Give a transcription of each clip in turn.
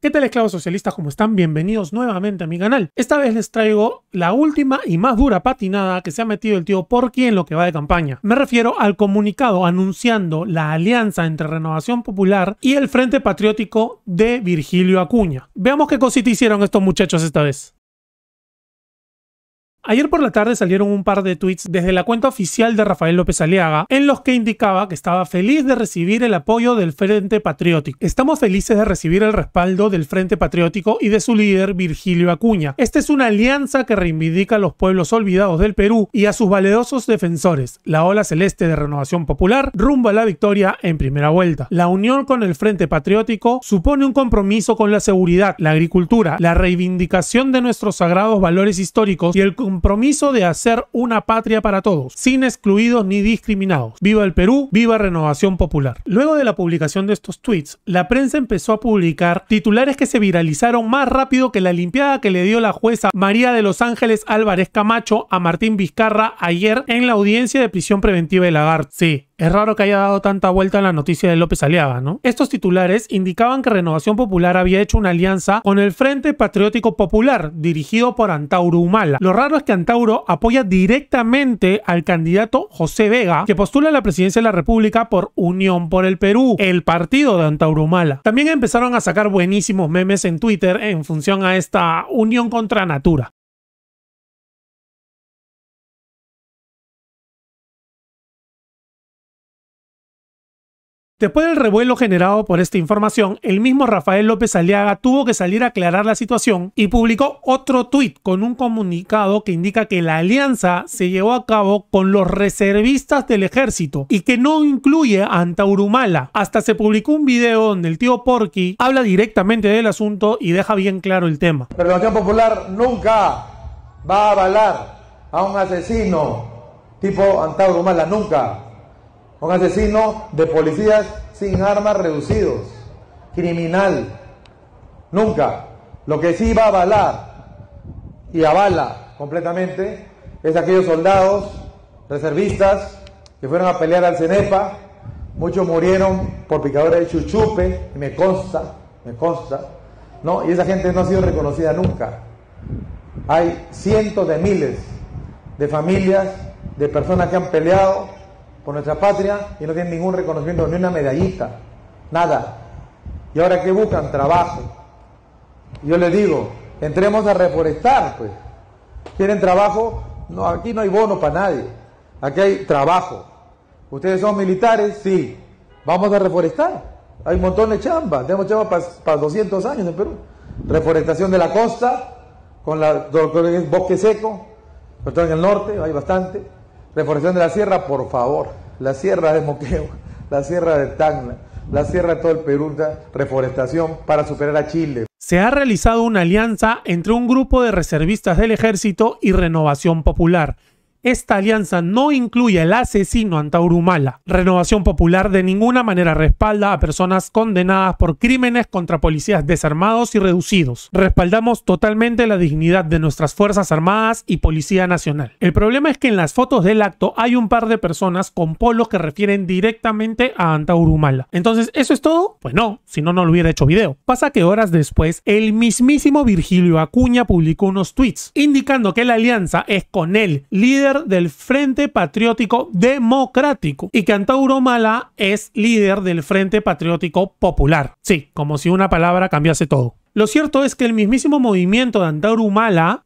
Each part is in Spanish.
¿Qué tal esclavos socialistas? ¿Cómo están? Bienvenidos nuevamente a mi canal. Esta vez les traigo la última y más dura patinada que se ha metido el tío por en lo que va de campaña. Me refiero al comunicado anunciando la alianza entre Renovación Popular y el Frente Patriótico de Virgilio Acuña. Veamos qué cosita hicieron estos muchachos esta vez. Ayer por la tarde salieron un par de tweets desde la cuenta oficial de Rafael López Aliaga, en los que indicaba que estaba feliz de recibir el apoyo del Frente Patriótico. Estamos felices de recibir el respaldo del Frente Patriótico y de su líder Virgilio Acuña. Esta es una alianza que reivindica a los pueblos olvidados del Perú y a sus valerosos defensores, la ola celeste de Renovación Popular, rumbo a la victoria en primera vuelta. La unión con el Frente Patriótico supone un compromiso con la seguridad, la agricultura, la reivindicación de nuestros sagrados valores históricos y el compromiso de hacer una patria para todos, sin excluidos ni discriminados. Viva el Perú, viva Renovación Popular. Luego de la publicación de estos tweets, la prensa empezó a publicar titulares que se viralizaron más rápido que la limpiada que le dio la jueza María de los Ángeles Álvarez Camacho a Martín Vizcarra ayer en la audiencia de prisión preventiva de Lagarde. Sí, es raro que haya dado tanta vuelta la noticia de López Aliaga, ¿no? Estos titulares indicaban que Renovación Popular había hecho una alianza con el Frente Patriótico Popular, dirigido por Antauro Humala. Lo raro es que Antauro apoya directamente al candidato José Vega, que postula la presidencia de la República por Unión por el Perú, el partido de Antauro Humala. También empezaron a sacar buenísimos memes en Twitter en función a esta unión contra Natura. Después del revuelo generado por esta información, el mismo Rafael López Aliaga tuvo que salir a aclarar la situación y publicó otro tuit con un comunicado que indica que la alianza se llevó a cabo con los reservistas del ejército y que no incluye a Antaurumala. Hasta se publicó un video donde el tío Porky habla directamente del asunto y deja bien claro el tema. La Popular nunca va a avalar a un asesino tipo Antaurumala, nunca un asesino de policías sin armas reducidos. Criminal. Nunca. Lo que sí va a avalar y avala completamente es aquellos soldados, reservistas, que fueron a pelear al Cenepa. Muchos murieron por picadores de chuchupe, me consta, me consta. No, y esa gente no ha sido reconocida nunca. Hay cientos de miles de familias, de personas que han peleado por nuestra patria y no tienen ningún reconocimiento, ni una medallista, nada. ¿Y ahora qué buscan? Trabajo. Yo les digo, entremos a reforestar, pues. ¿Quieren trabajo? No, aquí no hay bono para nadie. Aquí hay trabajo. ¿Ustedes son militares? Sí. Vamos a reforestar. Hay un montón de chamba. Tenemos chamba para 200 años en Perú. Reforestación de la costa, con, la, bosque seco, en el norte, hay bastante Reforestación de la sierra, por favor. La sierra de Moqueo, la sierra de Tacna, la sierra de todo el Perú, reforestación para superar a Chile. Se ha realizado una alianza entre un grupo de reservistas del ejército y Renovación Popular esta alianza no incluye al asesino Antaurumala. Renovación Popular de ninguna manera respalda a personas condenadas por crímenes contra policías desarmados y reducidos. Respaldamos totalmente la dignidad de nuestras Fuerzas Armadas y Policía Nacional. El problema es que en las fotos del acto hay un par de personas con polos que refieren directamente a Antaurumala. Entonces, ¿eso es todo? Pues no, si no, no lo hubiera hecho video. Pasa que horas después, el mismísimo Virgilio Acuña publicó unos tweets indicando que la alianza es con él, líder del Frente Patriótico Democrático y que Antauro Mala es líder del Frente Patriótico Popular. Sí, como si una palabra cambiase todo. Lo cierto es que el mismísimo movimiento de Antauro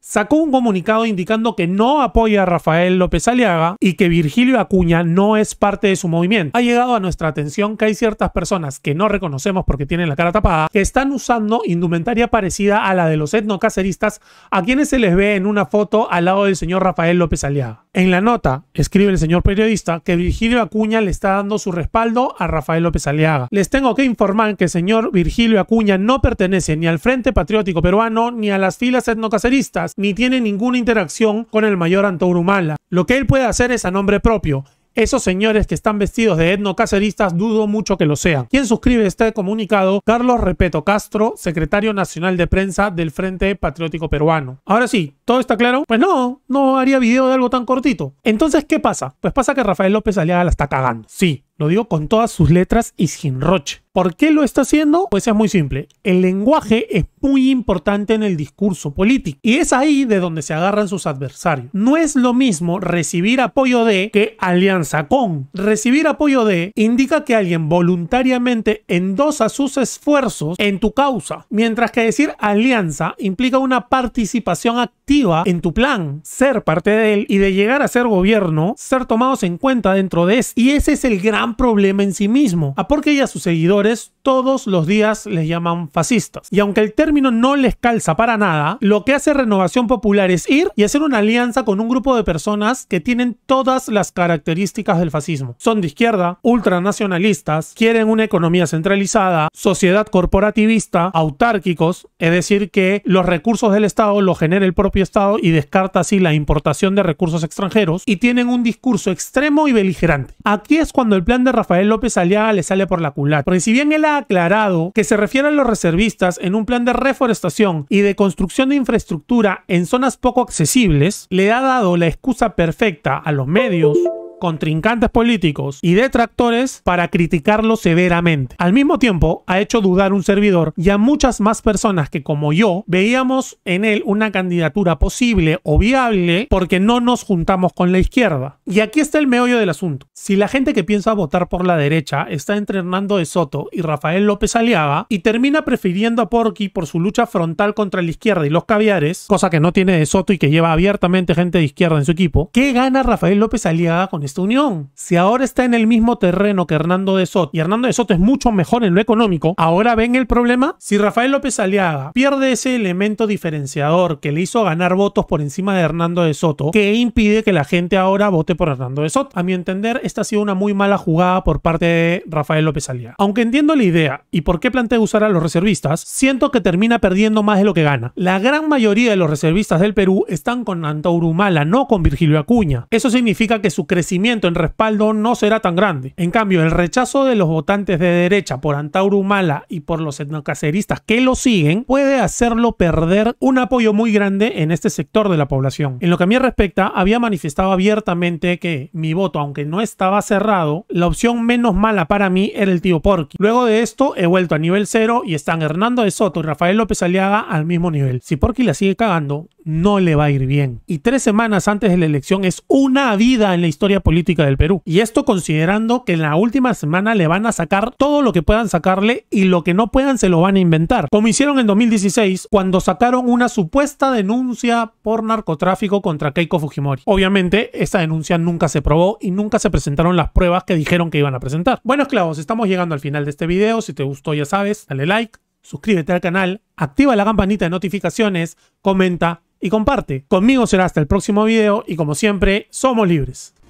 sacó un comunicado indicando que no apoya a Rafael López Aliaga y que Virgilio Acuña no es parte de su movimiento. Ha llegado a nuestra atención que hay ciertas personas que no reconocemos porque tienen la cara tapada que están usando indumentaria parecida a la de los etnocaceristas a quienes se les ve en una foto al lado del señor Rafael López Aliaga. En la nota, escribe el señor periodista, que Virgilio Acuña le está dando su respaldo a Rafael López Aliaga. Les tengo que informar que el señor Virgilio Acuña no pertenece ni al Frente Patriótico Peruano ni a las filas etnocaceristas, ni tiene ninguna interacción con el mayor Humala. Lo que él puede hacer es a nombre propio esos señores que están vestidos de etnocaceristas dudo mucho que lo sean. Quien suscribe este comunicado, Carlos Repeto Castro, secretario nacional de prensa del Frente Patriótico Peruano. Ahora sí, ¿todo está claro? Pues no, no haría video de algo tan cortito. Entonces, ¿qué pasa? Pues pasa que Rafael López Aliaga la está cagando. Sí, lo digo con todas sus letras y sin roche. ¿Por qué lo está haciendo? Pues es muy simple. El lenguaje es muy importante en el discurso político y es ahí de donde se agarran sus adversarios. No es lo mismo recibir apoyo de que alianza con. Recibir apoyo de indica que alguien voluntariamente endosa sus esfuerzos en tu causa, mientras que decir alianza implica una participación activa en tu plan, ser parte de él y de llegar a ser gobierno, ser tomados en cuenta dentro de eso. Y ese es el gran problema en sí mismo. A qué ya sus seguidores jugadores todos los días les llaman fascistas. Y aunque el término no les calza para nada, lo que hace Renovación Popular es ir y hacer una alianza con un grupo de personas que tienen todas las características del fascismo. Son de izquierda, ultranacionalistas, quieren una economía centralizada, sociedad corporativista, autárquicos, es decir, que los recursos del Estado los genera el propio Estado y descarta así la importación de recursos extranjeros, y tienen un discurso extremo y beligerante. Aquí es cuando el plan de Rafael López Aliaga le sale por la culata. Porque si bien él aclarado que se refiere a los reservistas en un plan de reforestación y de construcción de infraestructura en zonas poco accesibles, le ha dado la excusa perfecta a los medios, contrincantes políticos y detractores para criticarlo severamente. Al mismo tiempo, ha hecho dudar un servidor y a muchas más personas que como yo veíamos en él una candidatura posible o viable porque no nos juntamos con la izquierda. Y aquí está el meollo del asunto. Si la gente que piensa votar por la derecha está entre Hernando de Soto y Rafael López Aliaga y termina prefiriendo a Porky por su lucha frontal contra la izquierda y los caviares, cosa que no tiene de Soto y que lleva abiertamente gente de izquierda en su equipo, ¿qué gana Rafael López Aliaga con unión. Si ahora está en el mismo terreno que Hernando de Soto y Hernando de Soto es mucho mejor en lo económico, ahora ven el problema. Si Rafael López Aliaga pierde ese elemento diferenciador que le hizo ganar votos por encima de Hernando de Soto, que impide que la gente ahora vote por Hernando de Soto? A mi entender, esta ha sido una muy mala jugada por parte de Rafael López Aliaga. Aunque entiendo la idea y por qué plantea usar a los reservistas, siento que termina perdiendo más de lo que gana. La gran mayoría de los reservistas del Perú están con Antaurumala, no con Virgilio Acuña. Eso significa que su crecimiento en respaldo, no será tan grande. En cambio, el rechazo de los votantes de derecha por Antauro Mala y por los etnocaceristas que lo siguen puede hacerlo perder un apoyo muy grande en este sector de la población. En lo que a mí respecta, había manifestado abiertamente que mi voto, aunque no estaba cerrado, la opción menos mala para mí era el tío Porky. Luego de esto, he vuelto a nivel cero y están Hernando de Soto y Rafael López Aliaga al mismo nivel. Si Porky la sigue cagando, no le va a ir bien. Y tres semanas antes de la elección es una vida en la historia política del Perú. Y esto considerando que en la última semana le van a sacar todo lo que puedan sacarle y lo que no puedan se lo van a inventar. Como hicieron en 2016 cuando sacaron una supuesta denuncia por narcotráfico contra Keiko Fujimori. Obviamente esta denuncia nunca se probó y nunca se presentaron las pruebas que dijeron que iban a presentar. Bueno esclavos, estamos llegando al final de este video. Si te gustó ya sabes, dale like. Suscríbete al canal, activa la campanita de notificaciones, comenta y comparte. Conmigo será hasta el próximo video y como siempre, somos libres.